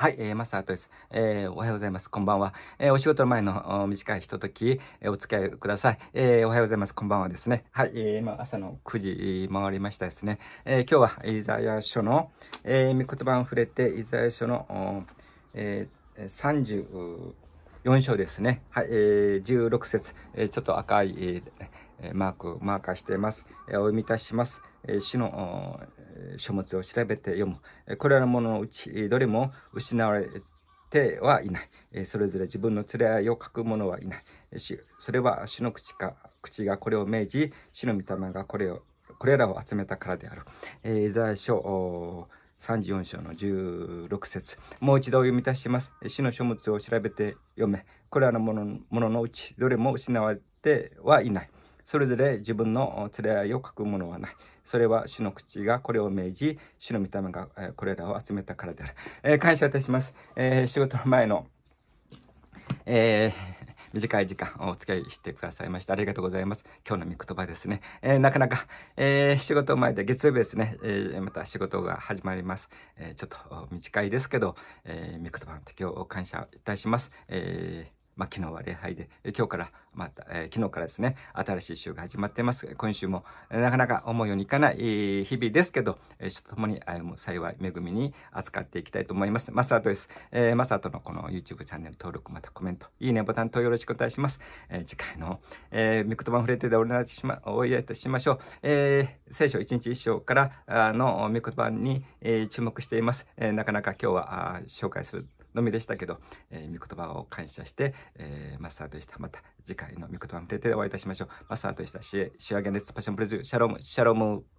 はい、えー、マスターです。えー、おはようございます。こんばんは。えー、お仕事の前の短いひととき、えー、お付き合いください。えー、おはようございます。こんばんはですね。はい、えー、今朝の9時回りましたですね。えー、今日はイザヤ書の、えー、御言葉を触れて、イザヤ書の、えー、34章ですね。はい、えー、16節、えー、ちょっと赤い、えー、マーク、マーカーしています。えー、お読みいたします。えー、主の、書物を調べて読む。これらのもののうち、どれも失われてはいない。それぞれ自分の連れ合いを書く者はいない。それは主の口か、口がこれを命じ、主の御霊がこれを、これらを集めたからである。えー、在書、34章の16節もう一度読み出します。死の書物を調べて読め。これらのもののうち、どれも失われてはいない。それぞれ自分の連れ合いを書くものはない。それは主の口がこれを命じ、主の御霊がこれらを集めたからである。えー、感謝いたします。えー、仕事の前の、えー短い時間お付き合いしてくださいましてありがとうございます。今日の御言葉ですね。えー、なかなか、えー、仕事前で月曜日ですね、えー、また仕事が始まります。えちょっと短いですけど、えー、御言葉の時を感謝いたします。えーまあ、昨日は礼拝で、今日から、また、えー、昨日からですね、新しい週が始まっています。今週も、なかなか思うようにいかない日々ですけど、えー、主と共に歩む幸い、恵みに扱っていきたいと思います。マサートです。えー、マサートのこの YouTube チャンネル登録、またコメント、いいねボタンとよろしくお願いします。えー、次回の、えー、ミクトマンフレーテでお願いしま、おいたしましょう。えー、聖書一日一章からのミクトマンに、えー、注目しています。えー、なかなか今日は紹介するのみでしたけど、えー、御言葉を感謝して、えー、マスターでした。また次回の御言葉に触れてお会いいたしましょう。マスターでした。仕上げです。パッションプレズ、シャロム、シャローム。